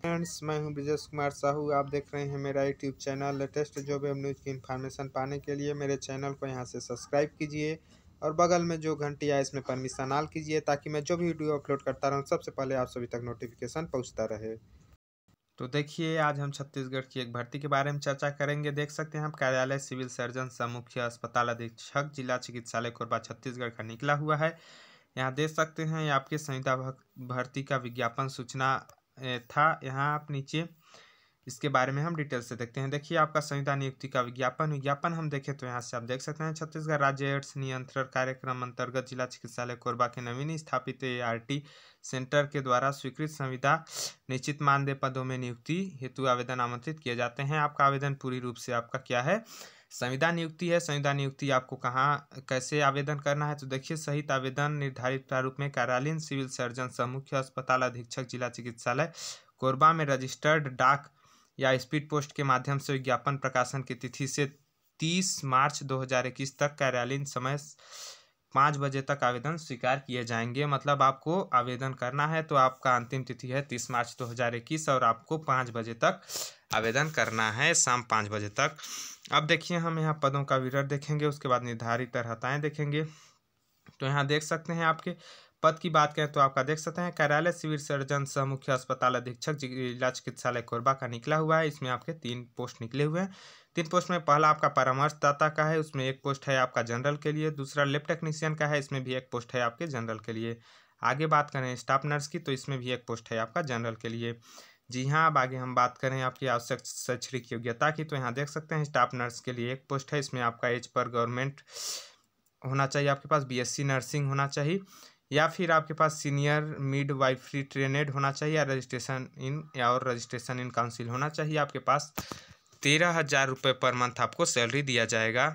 friends मैं हूं ब्रजेश कुमार साहू आप देख रहे हैं मेरा यूट्यूब चैनल लेटेस्ट भी हम न्यूज़ की इन्फॉर्मेशन पाने के लिए मेरे चैनल को यहां से सब्सक्राइब कीजिए और बगल में जो घंटी आए इसमें परमिशन आल कीजिए ताकि मैं जो भी वीडियो अपलोड करता रहूँ सबसे पहले आप सभी तक नोटिफिकेशन पहुँचता रहे तो देखिए आज हम छत्तीसगढ़ की एक भर्ती के बारे में चर्चा करेंगे देख सकते हैं हम कार्यालय सिविल सर्जन सह अस्पताल अधीक्षक जिला चिकित्सालय कोरबा छत्तीसगढ़ का निकला हुआ है यहाँ देख सकते हैं आपके संहिता भर्ती का विज्ञापन सूचना था यहाँ आप नीचे इसके बारे में हम डिटेल से देखते हैं देखिए आपका संविधान नियुक्ति का विज्ञापन विज्ञापन हम देखें तो यहाँ से आप देख सकते हैं छत्तीसगढ़ राज्य एड्स नियंत्रण कार्यक्रम अंतर्गत जिला चिकित्सालय कोरबा के नवीन स्थापित ए सेंटर के द्वारा स्वीकृत संविदा निश्चित मानदेय पदों में नियुक्ति हेतु आवेदन आमंत्रित किए जाते हैं आपका आवेदन पूरी रूप से आपका क्या है संविदा नियुक्ति है संविदा नियुक्ति आपको कहाँ कैसे आवेदन करना है तो देखिए सहित आवेदन निर्धारित प्रारूप में कार्यालयीन सिविल सर्जन सह मुख्य अस्पताल अधीक्षक जिला चिकित्सालय कोरबा में रजिस्टर्ड डाक या स्पीड पोस्ट के माध्यम से विज्ञापन प्रकाशन की तिथि से तीस मार्च दो हज़ार इक्कीस तक कार्यालयीन समय पाँच बजे तक आवेदन स्वीकार किए जाएंगे मतलब आपको आवेदन करना है तो आपका अंतिम तिथि है तीस मार्च दो हज़ार इक्कीस और आपको पाँच बजे तक आवेदन करना है शाम पाँच बजे तक अब देखिए हम यहाँ पदों का विवरण देखेंगे उसके बाद निर्धारित अर्हताएँ देखेंगे तो यहाँ देख सकते हैं आपके पद की बात करें तो आपका देख सकते हैं कार्यालय सिविल सर्जन सह मुख्य अस्पताल अधीक्षक जिला चिकित्सालय कोरबा का निकला हुआ है इसमें आपके तीन पोस्ट निकले हुए हैं तीन पोस्ट में पहला आपका परामर्शदाता का है उसमें एक पोस्ट है आपका जनरल के लिए दूसरा लेब टेक्नीशियन का है इसमें भी एक पोस्ट है आपके जनरल के लिए आगे बात करें स्टाफ नर्स की तो इसमें भी एक पोस्ट है आपका जनरल के लिए जी हाँ अब आगे हम बात करें आपकी आवश्यक शैक्षणिक योग्यता की तो यहाँ देख सकते हैं स्टाफ नर्स के लिए एक पोस्ट है इसमें आपका एज पर गवर्नमेंट होना चाहिए आपके पास बीएससी नर्सिंग होना चाहिए या फिर आपके पास सीनियर मिड वाइफरी ट्रेनेड होना चाहिए या रजिस्ट्रेशन इन या और रजिस्ट्रेशन इन काउंसिल होना चाहिए आपके पास तेरह हज़ार रुपये पर मंथ आपको सैलरी दिया जाएगा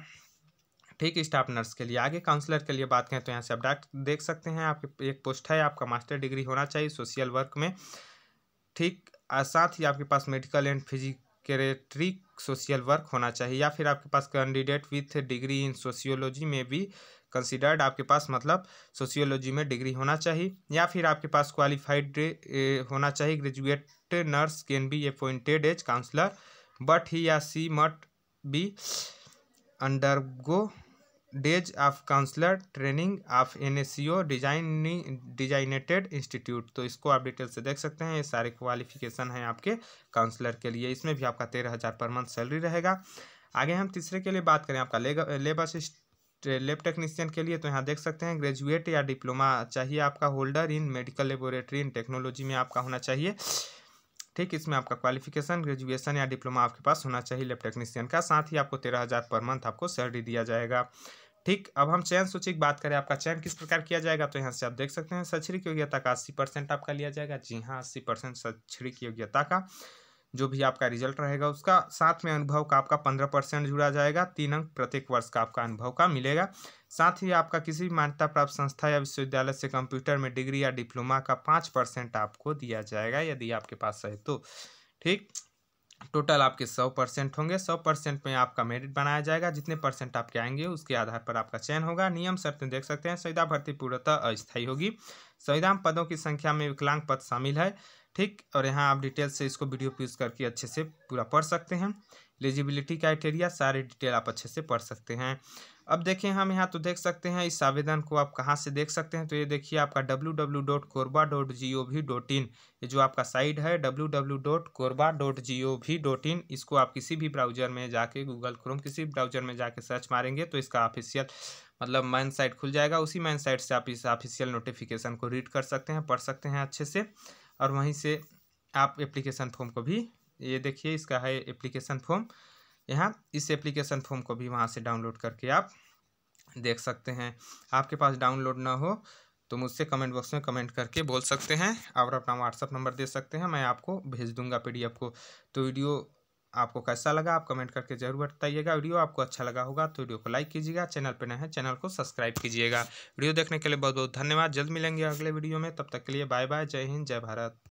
ठीक स्टाफ नर्स के लिए आगे काउंसलर के लिए बात करें तो यहाँ से आप डाक्ट देख सकते हैं आपके एक पोस्ट है आपका मास्टर डिग्री होना चाहिए सोशल वर्क में ठीक और साथ ही आपके पास medical and psychiatric social work होना चाहिए या फिर आपके पास candidate with degree in sociology में भी कंसिडर्ड आपके पास मतलब सोशियोलॉजी में डिग्री होना चाहिए या फिर आपके पास क्वालिफाइड होना चाहिए graduate nurse can be appointed as counsellor but he या she must be undergo days of counsellor training of N S C O design designated institute तो इसको आप डिटेल से देख सकते हैं ये सारे क्वालिफिकेशन हैं आपके काउंसलर के लिए इसमें भी आपका तेरह हज़ार पर मंथ सैलरी रहेगा आगे हम तीसरे के लिए बात करें आपका लेबर लेब टेक्नीशियन के लिए तो यहाँ देख सकते हैं ग्रेजुएट या डिप्लोमा चाहिए आपका holder in medical laboratory in technology में आपका होना चाहिए ठीक इसमें आपका क्वालिफिकेशन ग्रेजुएशन या डिप्लोमा आपके पास होना चाहिए लेब टेक्नीशियन का साथ ही आपको तेरह हज़ार पर मंथ आपको सैलरी दिया जाएगा ठीक अब हम चयन सूची की बात करें आपका चयन किस प्रकार किया जाएगा तो यहाँ से आप देख सकते हैं शैक्षणिक योग्यता का अस्सी परसेंट आपका लिया जाएगा जी हाँ अस्सी परसेंट शैक्षणिक योग्यता का जो भी आपका रिजल्ट रहेगा उसका साथ में अनुभव का आपका पंद्रह परसेंट जुड़ा जाएगा तीन अंक प्रत्येक वर्ष का आपका अनुभव का मिलेगा साथ ही आपका किसी भी मान्यता प्राप्त संस्था या विश्वविद्यालय से कंप्यूटर में डिग्री या डिप्लोमा का पाँच परसेंट आपको दिया जाएगा यदि आपके पास है तो ठीक टोटल आपके सौ परसेंट होंगे सौ परसेंट में आपका मेरिट बनाया जाएगा जितने परसेंट आपके आएंगे उसके आधार पर आपका चयन होगा नियम शर्तें देख सकते हैं संविदा भर्ती पूर्णतः अस्थायी होगी संविधान पदों की संख्या में विकलांग पद शामिल है ठीक और यहाँ आप डिटेल से इसको वीडियो पूज करके अच्छे से पूरा पढ़ सकते हैं एलिजिबिलिटी क्राइटेरिया सारे डिटेल आप अच्छे से पढ़ सकते हैं अब देखें हम यहाँ तो देख सकते हैं इस आवेदन को आप कहाँ से देख सकते हैं तो ये देखिए आपका W W dot dot G O V in ये जो आपका साइट है W W dot dot G O V dot in इसको आप किसी भी ब्राउजर में जाके गूगल क्रोम किसी भी ब्राउजर में जाके सर्च मारेंगे तो इसका ऑफिशियल मतलब मैन साइट खुल जाएगा उसी मैन साइट से आप इस ऑफिशियल नोटिफिकेशन को रीड कर सकते हैं पढ़ सकते हैं अच्छे से और वहीं से आप एप्लीकेशन फॉर्म को भी ये देखिए इसका है एप्लीकेशन फॉर्म यहाँ इस एप्लीकेशन फॉर्म को भी वहाँ से डाउनलोड करके आप देख सकते हैं आपके पास डाउनलोड ना हो तो मुझसे कमेंट बॉक्स में कमेंट करके बोल सकते हैं और अपना व्हाट्सअप नंबर दे सकते हैं मैं आपको भेज दूंगा एफ को तो वीडियो आपको कैसा लगा आप कमेंट करके जरूर बताइएगा वीडियो आपको अच्छा लगा होगा तो वीडियो को लाइक कीजिएगा चैनल पर नए चैनल को सब्सक्राइब कीजिएगा वीडियो देखने के लिए बहुत बहुत धन्यवाद जल्द मिलेंगे अगले वीडियो में तब तक के लिए बाय बाय जय हिंद जय भारत